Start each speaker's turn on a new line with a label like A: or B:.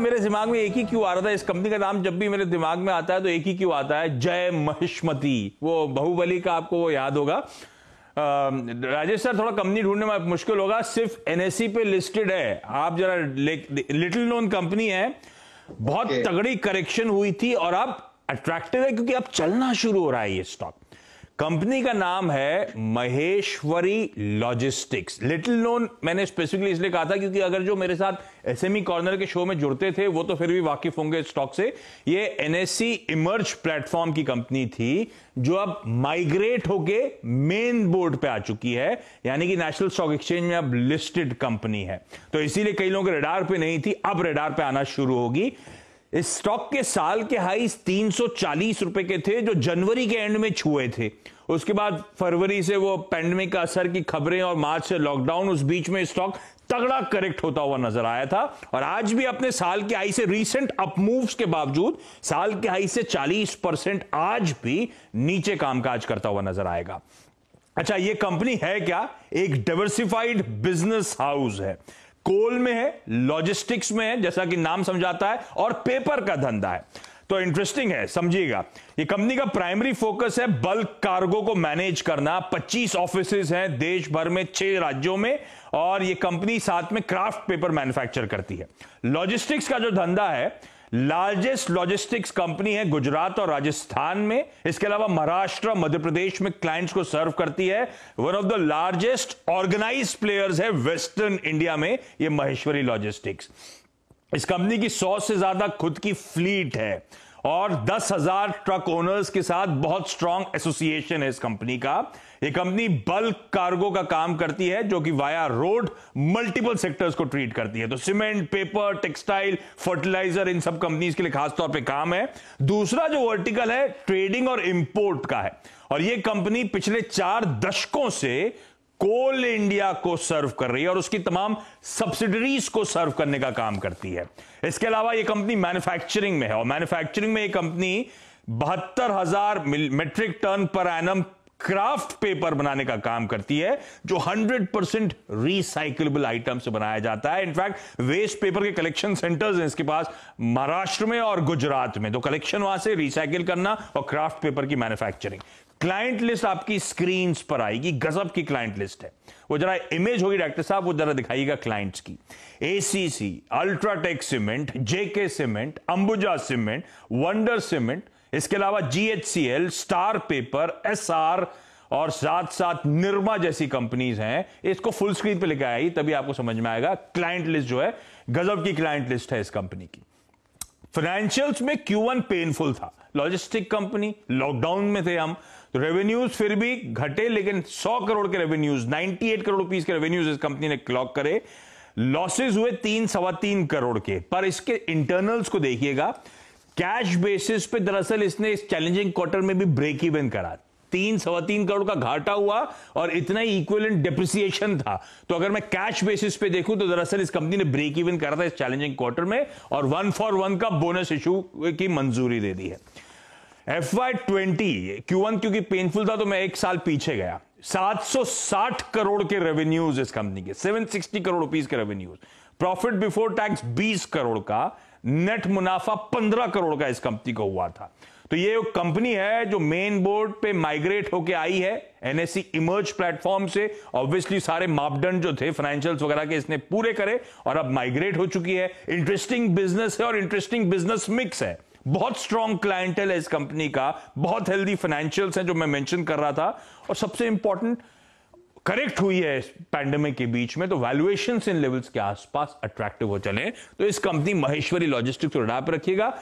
A: मेरे दिमाग में एक ही क्यों आ रहा था इस कंपनी का नाम जब भी मेरे दिमाग में आता है तो एक ही क्यों आता है जय महिष्मती वो बहुबली का आपको वो याद होगा राजेश सर थोड़ा कंपनी ढूंढने में मुश्किल होगा सिर्फ एनएससी e पे लिस्टेड है आप जरा लिटिल नोन कंपनी है बहुत okay. तगड़ी करेक्शन हुई थी और अब अट्रैक्टिव है क्योंकि अब चलना शुरू हो रहा है ये स्टॉक कंपनी का नाम है महेश्वरी लॉजिस्टिक्स लिटिल नोन मैंने स्पेसिफिकली इसलिए कहा था क्योंकि अगर जो मेरे साथ एसएमई कॉर्नर e के शो में जुड़ते थे वो तो फिर भी वाकिफ होंगे स्टॉक से ये एनएससी इमर्ज प्लेटफॉर्म की कंपनी थी जो अब माइग्रेट होके मेन बोर्ड पे आ चुकी है यानी कि नेशनल स्टॉक एक्सचेंज में अब लिस्टेड कंपनी है तो इसीलिए कई लोगों के रेडार पे नहीं थी अब रेडार पे आना शुरू होगी स्टॉक के साल के हाईस 340 रुपए के थे जो जनवरी के एंड में छुए थे उसके बाद फरवरी से वो पैंडमिक का असर की खबरें और मार्च से लॉकडाउन उस बीच में स्टॉक तगड़ा करेक्ट होता हुआ नजर आया था और आज भी अपने साल के हाई से रीसेंट अपमूव्स के बावजूद साल के हाई से 40 परसेंट आज भी नीचे कामकाज करता हुआ नजर आएगा अच्छा ये कंपनी है क्या एक डाइवर्सिफाइड बिजनेस हाउस है कोल में है लॉजिस्टिक्स में है जैसा कि नाम समझाता है और पेपर का धंधा है तो इंटरेस्टिंग है समझिएगा ये कंपनी का प्राइमरी फोकस है बल्क कार्गो को मैनेज करना 25 ऑफिस हैं देश भर में छह राज्यों में और ये कंपनी साथ में क्राफ्ट पेपर मैन्युफैक्चर करती है लॉजिस्टिक्स का जो धंधा है लार्जेस्ट लॉजिस्टिक्स कंपनी है गुजरात और राजस्थान में इसके अलावा महाराष्ट्र मध्य प्रदेश में क्लाइंट्स को सर्व करती है one of the largest organize players है वेस्टर्न इंडिया में ये महेश्वरी लॉजिस्टिक्स इस कंपनी की सौ से ज्यादा खुद की फ्लीट है और दस हजार ट्रक ओनर्स के साथ बहुत स्ट्रांग एसोसिएशन है इस कंपनी का ये कंपनी बल्क कार्गो का काम करती है जो कि वाया रोड मल्टीपल सेक्टर्स को ट्रीट करती है तो सीमेंट पेपर टेक्सटाइल फर्टिलाइजर इन सब कंपनीज के लिए खासतौर पे काम है दूसरा जो वर्टिकल है ट्रेडिंग और इंपोर्ट का है और ये कंपनी पिछले चार दशकों से कोल इंडिया को सर्व कर रही है और उसकी तमाम सब्सिडरीज को सर्व करने का काम करती है इसके अलावा यह कंपनी मैन्युफैक्चरिंग में है और मैन्युफैक्चरिंग में यह कंपनी बहत्तर हजार metric tonne per annum kraft paper बनाने का काम करती है जो 100 परसेंट रिसाइकलेबल आइटम से बनाया जाता है इनफैक्ट वेस्ट पेपर के कलेक्शन सेंटर्स हैं इसके पास महाराष्ट्र में और गुजरात में तो कलेक्शन वहां से रिसाइकिल करना और क्राफ्ट पेपर की मैन्युफैक्चरिंग क्लाइंट लिस्ट आपकी स्क्रीन पर आएगी गजब की क्लाइंट लिस्ट है वो जरा इमेज होगी डॉक्टर साहब वो जरा दिखाइएगा क्लाइंट्स की ACC UltraTech cement JK cement Ambuja cement Wonder cement इसके अलावा जीएचसीएल स्टार पेपर एसआर और साथ साथ निर्मा जैसी कंपनीज हैं इसको फुल स्क्रीन पे लेके आई तभी आपको समझ में आएगा क्लाइंट लिस्ट जो है गजब की क्लाइंट लिस्ट है इस कंपनी की फाइनेंशियल्स में Q1 पेनफुल था लॉजिस्टिक कंपनी लॉकडाउन में थे हम तो रेवेन्यूज फिर भी घटे लेकिन 100 करोड़ के रेवेन्यूज 98 करोड़ रुपीज के रेवेन्यूज इस कंपनी ने क्लॉक करे लॉसेस हुए तीन सवा तीन करोड़ के पर इसके इंटरनल्स को देखिएगा कैश बेसिस पे दरअसल इसने इस चैलेंजिंग क्वार्टर में भी ब्रेक इवन करा तीन सवा तीन करोड़ का घाटा हुआ और इतना ही इक्वलेंट डेप्रिसिएशन था तो अगर मैं कैश बेसिस पे देखूं तो दरअसल इस कंपनी ने ब्रेक इवन करा था इस चैलेंजिंग क्वार्टर में और वन फॉर वन का बोनस इशू की मंजूरी दे दी है F Y twenty Q one क्योंकि पेनफुल था तो मैं एक साल पीछे गया 760 करोड़ के रेवेन्यूज इस कंपनी के 760 करोड़ रुपीज के revenues profit before tax 20 crore का नेट मुनाफा 15 करोड़ का इस कंपनी को हुआ था तो ये कंपनी है जो मेन बोर्ड पे माइग्रेट होके आई है एनएससी इमर्ज प्लेटफॉर्म से ऑब्वियसली सारे मापदंड जो थे फाइनेंशियल्स वगैरह के इसने पूरे करे और अब माइग्रेट हो चुकी है इंटरेस्टिंग बिजनेस है और इंटरेस्टिंग बिजनेस मिक्स है बहुत स्ट्रांग क्लाइंटल है इस कंपनी का बहुत हेल्दी फाइनेंशियल्स हैं जो मैं मेंशन कर रहा था और सबसे इंपॉर्टेंट करेक्ट हुई है इस पैंडेमिक के बीच में तो वैल्यूएशन इन लेवल्स के आसपास अट्रैक्टिव हो चले तो इस कंपनी महेश्वरी लॉजिस्टिक्स को रडार पर रखिएगा